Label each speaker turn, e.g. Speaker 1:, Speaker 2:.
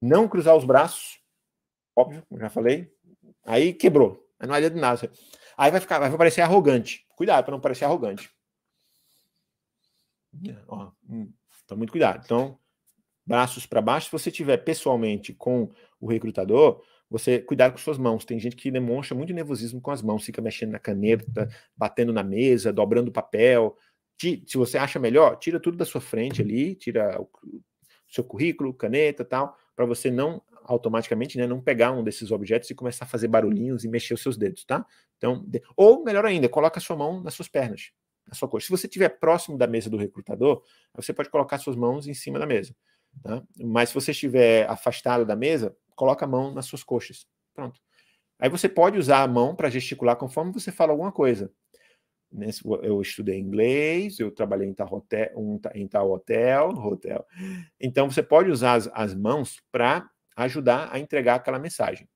Speaker 1: não cruzar os braços, óbvio, hum. já falei, aí quebrou, aí não adianta nada. Aí vai ficar, vai parecer arrogante. Cuidado para não parecer arrogante. Uhum. Ó, hum, então, muito cuidado. Então, braços para baixo. Se você tiver pessoalmente com o recrutador, você cuidar com suas mãos. Tem gente que demonstra muito nervosismo com as mãos, fica mexendo na caneta, batendo na mesa, dobrando papel. Se você acha melhor, tira tudo da sua frente uhum. ali, tira o seu currículo, caneta, tal, para você não automaticamente, né, não pegar um desses objetos e começar a fazer barulhinhos e mexer os seus dedos, tá? Então, de... ou melhor ainda, coloca a sua mão nas suas pernas, na sua coxa. Se você estiver próximo da mesa do recrutador, você pode colocar suas mãos em cima da mesa, tá? Mas se você estiver afastado da mesa, coloca a mão nas suas coxas. Pronto. Aí você pode usar a mão para gesticular conforme você fala alguma coisa. Nesse, eu estudei inglês, eu trabalhei em tal hotel, um, em tal hotel, hotel. Então você pode usar as, as mãos para ajudar a entregar aquela mensagem.